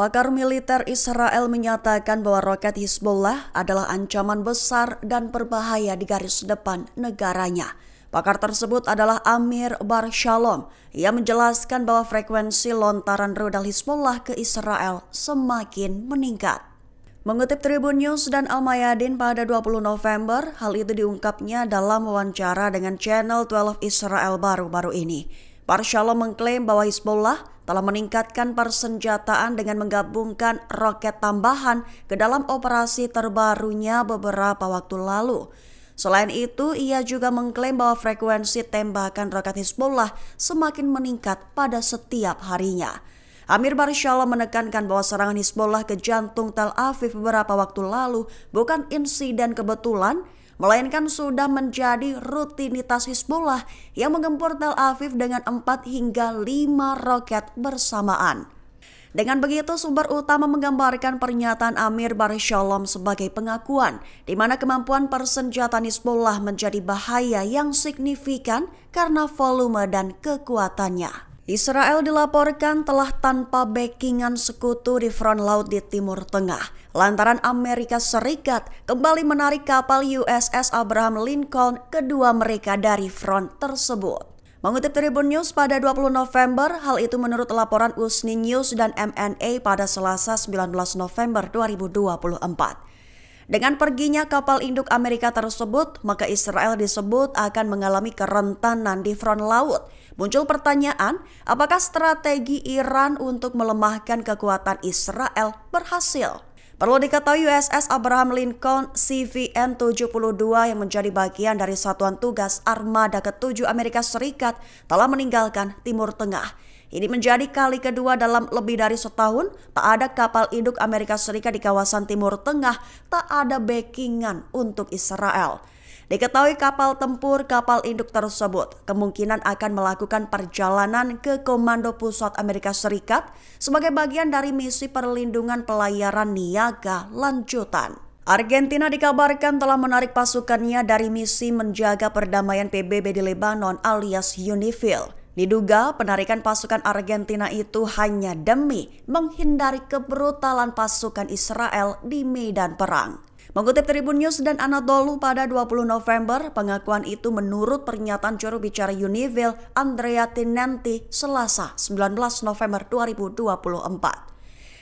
Pakar militer Israel menyatakan bahwa roket Hizbullah adalah ancaman besar dan berbahaya di garis depan negaranya. Pakar tersebut adalah Amir Bar Shalom. Ia menjelaskan bahwa frekuensi lontaran rudal Hizbullah ke Israel semakin meningkat. Mengutip Tribun News dan Al-Mayadin pada 20 November, hal itu diungkapnya dalam wawancara dengan channel 12 Israel baru-baru ini. Bar Shalom mengklaim bahwa Hizbullah telah meningkatkan persenjataan dengan menggabungkan roket tambahan ke dalam operasi terbarunya beberapa waktu lalu. Selain itu, ia juga mengklaim bahwa frekuensi tembakan roket Hizbullah semakin meningkat pada setiap harinya. Amir Barishallah menekankan bahwa serangan Hizbullah ke jantung Tel Aviv beberapa waktu lalu bukan insiden kebetulan, melainkan sudah menjadi rutinitas Hizbullah yang menggempur Tel Aviv dengan 4 hingga 5 roket bersamaan. Dengan begitu, sumber utama menggambarkan pernyataan Amir Barishalom sebagai pengakuan, di mana kemampuan persenjataan Hizbullah menjadi bahaya yang signifikan karena volume dan kekuatannya. Israel dilaporkan telah tanpa backingan sekutu di front laut di Timur Tengah lantaran Amerika Serikat kembali menarik kapal USS Abraham Lincoln kedua mereka dari front tersebut. Mengutip Tribun News pada 20 November, hal itu menurut laporan Usni News dan MNA pada Selasa 19 November 2024. Dengan perginya kapal induk Amerika tersebut, maka Israel disebut akan mengalami kerentanan di front laut. Muncul pertanyaan, apakah strategi Iran untuk melemahkan kekuatan Israel berhasil? Perlu diketahui USS Abraham Lincoln CVN-72 yang menjadi bagian dari Satuan Tugas Armada Ketujuh Amerika Serikat telah meninggalkan Timur Tengah. Ini menjadi kali kedua dalam lebih dari setahun tak ada kapal induk Amerika Serikat di kawasan Timur Tengah tak ada backingan untuk Israel. Diketahui kapal tempur kapal induk tersebut kemungkinan akan melakukan perjalanan ke Komando Pusat Amerika Serikat sebagai bagian dari misi perlindungan pelayaran niaga lanjutan. Argentina dikabarkan telah menarik pasukannya dari misi menjaga perdamaian PBB di Lebanon alias UNIFIL. Diduga penarikan pasukan Argentina itu hanya demi menghindari kebrutalan pasukan Israel di medan perang. Mengutip Tribun News dan Anadolu pada 20 November, pengakuan itu menurut pernyataan juru bicara Univille Andrea Tinenti, Selasa 19 November 2024.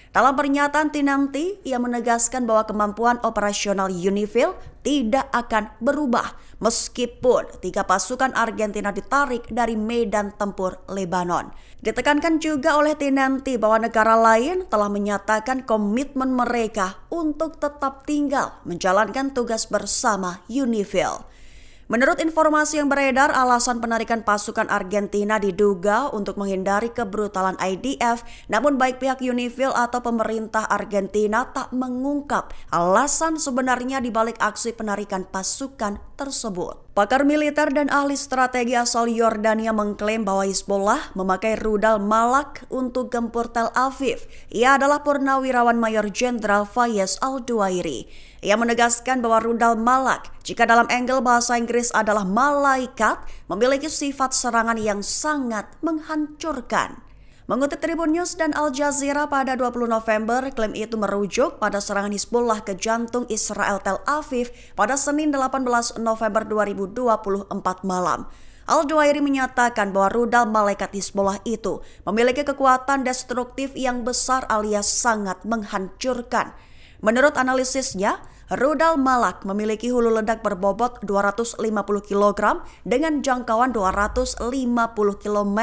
Dalam pernyataan Tinanti, ia menegaskan bahwa kemampuan operasional Unifil tidak akan berubah meskipun tiga pasukan Argentina ditarik dari medan tempur Lebanon. Ditekankan juga oleh Tinanti bahwa negara lain telah menyatakan komitmen mereka untuk tetap tinggal menjalankan tugas bersama Unifil. Menurut informasi yang beredar, alasan penarikan pasukan Argentina diduga untuk menghindari kebrutalan IDF, namun baik pihak UNIFIL atau pemerintah Argentina tak mengungkap alasan sebenarnya dibalik aksi penarikan pasukan tersebut. Pakar militer dan ahli strategi asal Yordania mengklaim bahwa Hizbullah memakai rudal Malak untuk gempur Tel Aviv. Ia adalah purnawirawan Mayor Jenderal Fayez Al-Duairi. Ia menegaskan bahwa rudal malak, jika dalam angle bahasa Inggris adalah malaikat, memiliki sifat serangan yang sangat menghancurkan. Mengutip Tribun News dan Al Jazeera pada 20 November, klaim itu merujuk pada serangan Hizbullah ke jantung Israel Tel Aviv pada Senin 18 November 2024 malam. Al-Dwairi menyatakan bahwa rudal malaikat Hizbullah itu memiliki kekuatan destruktif yang besar alias sangat menghancurkan. Menurut analisisnya, rudal Malak memiliki hulu ledak berbobot 250 kg dengan jangkauan 250 km.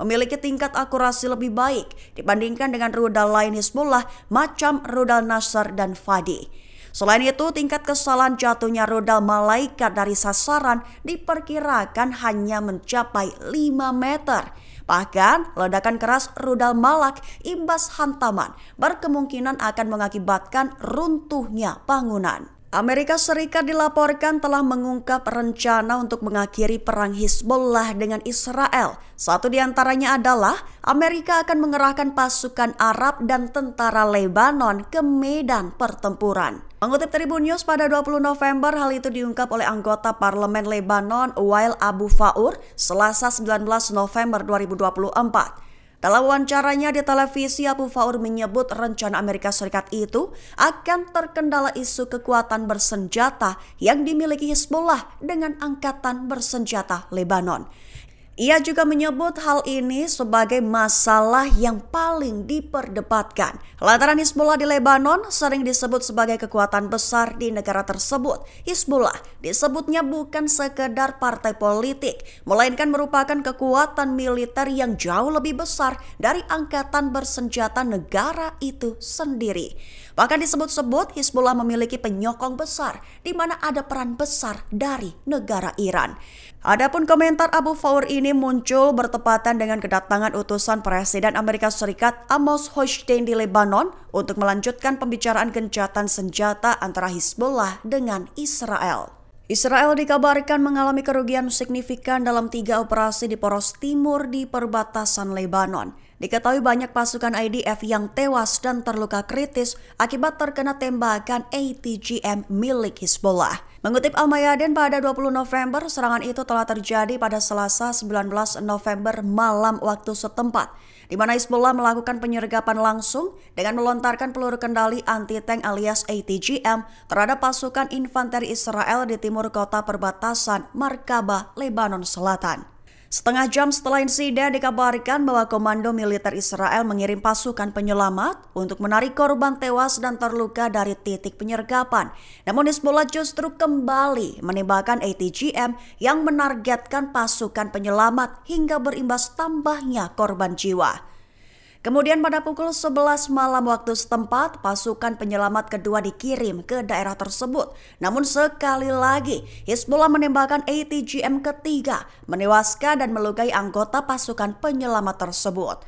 Memiliki tingkat akurasi lebih baik dibandingkan dengan rudal lain Hizbullah macam rudal Nasr dan Fadi. Selain itu, tingkat kesalahan jatuhnya rudal malaikat dari sasaran diperkirakan hanya mencapai 5 meter. Bahkan, ledakan keras rudal Malak imbas hantaman berkemungkinan akan mengakibatkan runtuhnya bangunan. Amerika Serikat dilaporkan telah mengungkap rencana untuk mengakhiri perang Hizbullah dengan Israel. Satu di antaranya adalah Amerika akan mengerahkan pasukan Arab dan tentara Lebanon ke medan pertempuran. Mengutip Tribun News pada 20 November, hal itu diungkap oleh anggota parlemen Lebanon Wael Abu Faur Selasa 19 November 2024. Dalam wawancaranya di televisi, Abu Faur menyebut rencana Amerika Serikat itu akan terkendala isu kekuatan bersenjata yang dimiliki Hizbullah dengan angkatan bersenjata Lebanon. Ia juga menyebut hal ini sebagai masalah yang paling diperdebatkan. Lantaran Hizbullah di Lebanon sering disebut sebagai kekuatan besar di negara tersebut. Hizbullah disebutnya bukan sekedar partai politik, melainkan merupakan kekuatan militer yang jauh lebih besar dari angkatan bersenjata negara itu sendiri. Bahkan disebut-sebut Hizbullah memiliki penyokong besar di mana ada peran besar dari negara Iran. Adapun komentar Abu Faur ini muncul bertepatan dengan kedatangan utusan Presiden Amerika Serikat Amos Hochstein di Lebanon untuk melanjutkan pembicaraan gencatan senjata antara Hizbullah dengan Israel. Israel dikabarkan mengalami kerugian signifikan dalam tiga operasi di poros timur di perbatasan Lebanon. Diketahui banyak pasukan IDF yang tewas dan terluka kritis akibat terkena tembakan ATGM milik Hizbullah. Mengutip Al-Mayadin pada 20 November, serangan itu telah terjadi pada Selasa 19 November malam waktu setempat di mana Hizbullah melakukan penyergapan langsung dengan melontarkan peluru kendali anti-tank alias ATGM terhadap pasukan infanteri Israel di timur kota perbatasan Markabah, Lebanon Selatan. Setengah jam setelah insiden dikabarkan bahwa Komando Militer Israel mengirim pasukan penyelamat untuk menarik korban tewas dan terluka dari titik penyergapan. Namun Hezbollah justru kembali menembakkan ATGM yang menargetkan pasukan penyelamat hingga berimbas tambahnya korban jiwa. Kemudian pada pukul 11 malam waktu setempat, pasukan penyelamat kedua dikirim ke daerah tersebut. Namun sekali lagi, Hizbullah menembakkan ATGM ketiga, menewaskan dan melukai anggota pasukan penyelamat tersebut.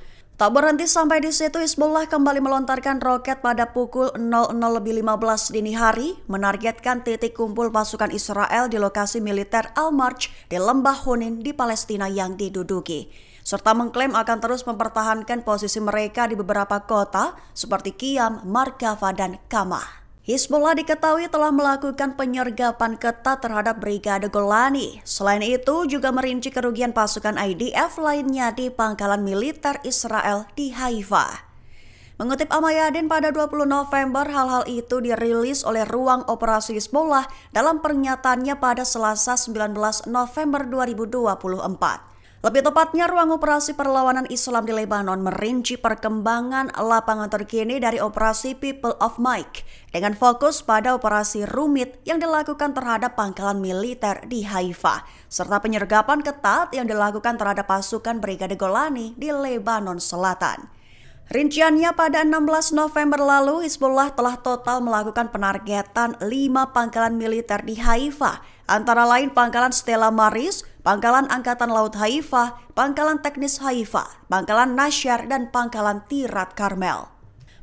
Tak berhenti sampai di situ, Hizbullah kembali melontarkan roket pada pukul 00.15 dini hari, menargetkan titik kumpul pasukan Israel di lokasi militer al march di lembah Hunin di Palestina yang diduduki, serta mengklaim akan terus mempertahankan posisi mereka di beberapa kota seperti Kiam, Markava, dan Kamah. Hizbullah diketahui telah melakukan penyergapan ketat terhadap Brigade Golani. Selain itu juga merinci kerugian pasukan IDF lainnya di pangkalan militer Israel di Haifa. Mengutip Amayadin pada 20 November, hal-hal itu dirilis oleh Ruang Operasi Hizbullah dalam pernyataannya pada Selasa 19 November 2024. Lebih tepatnya, ruang operasi perlawanan Islam di Lebanon merinci perkembangan lapangan terkini dari operasi People of Mike dengan fokus pada operasi rumit yang dilakukan terhadap pangkalan militer di Haifa serta penyergapan ketat yang dilakukan terhadap pasukan Brigade Golani di Lebanon Selatan. Rinciannya pada 16 November lalu, Hizbullah telah total melakukan penargetan 5 pangkalan militer di Haifa, antara lain pangkalan Stella Maris, Pangkalan Angkatan Laut Haifa, Pangkalan Teknis Haifa, Pangkalan Nasyar, dan Pangkalan Tirat Karmel.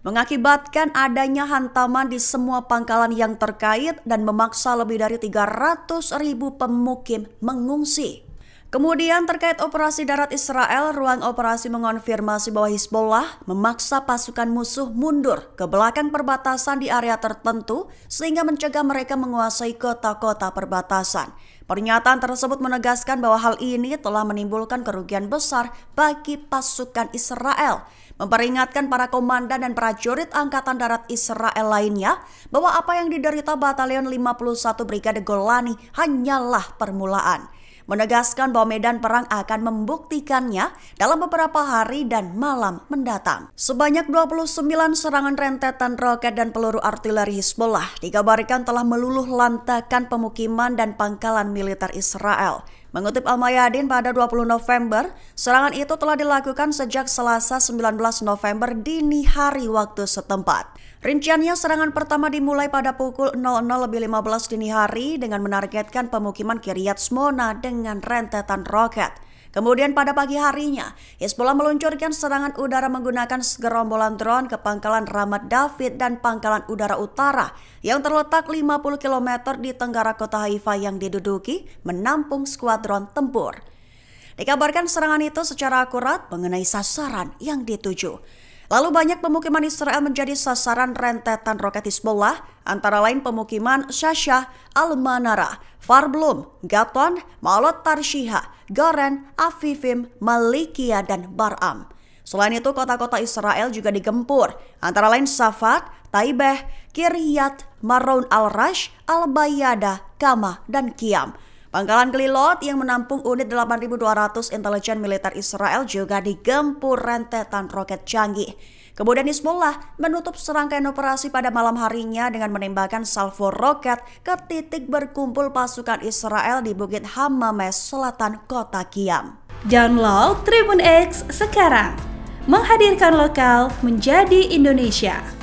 Mengakibatkan adanya hantaman di semua pangkalan yang terkait dan memaksa lebih dari 300 ribu pemukim mengungsi. Kemudian terkait operasi darat Israel, ruang operasi mengonfirmasi bahwa Hizbullah memaksa pasukan musuh mundur ke belakang perbatasan di area tertentu sehingga mencegah mereka menguasai kota-kota perbatasan. Pernyataan tersebut menegaskan bahwa hal ini telah menimbulkan kerugian besar bagi pasukan Israel, memperingatkan para komandan dan prajurit angkatan darat Israel lainnya bahwa apa yang diderita Batalion 51 Brigade Golani hanyalah permulaan menegaskan bahwa medan perang akan membuktikannya dalam beberapa hari dan malam mendatang. Sebanyak 29 serangan rentetan roket dan peluru artileri Hizbullah dikabarkan telah meluluh lantakan pemukiman dan pangkalan militer Israel. Mengutip Al-Mayadin pada 20 November, serangan itu telah dilakukan sejak Selasa 19 November dini hari waktu setempat. Rinciannya serangan pertama dimulai pada pukul 00.15 dini hari dengan menargetkan pemukiman Kiryat Smona dengan rentetan roket. Kemudian pada pagi harinya, Hezbollah meluncurkan serangan udara menggunakan segerombolan drone ke pangkalan Ramat David dan pangkalan udara utara yang terletak 50 km di tenggara kota Haifa yang diduduki menampung skuadron tempur. Dikabarkan serangan itu secara akurat mengenai sasaran yang dituju. Lalu banyak pemukiman Israel menjadi sasaran rentetan roket Hezbollah, antara lain pemukiman Shasha, Al-Manara, Farblum, Gaton, Malot Tarshiha, Goren, Afifim, Malikia, dan Baram. Selain itu, kota-kota Israel juga digempur, antara lain Safat, Taibeh, Kiryat, Maroun al-Rash, Al-Bayada, Kama, dan Kiam. Pangkalan Kelilot yang menampung unit 8.200 intelijen militer Israel juga digempur rentetan roket canggih. Kemudian Hizbullah menutup serangkaian operasi pada malam harinya dengan menembakkan salvo roket ke titik berkumpul pasukan Israel di Bukit Hamames, selatan kota Kiam. Download Tribun X sekarang, menghadirkan lokal menjadi Indonesia.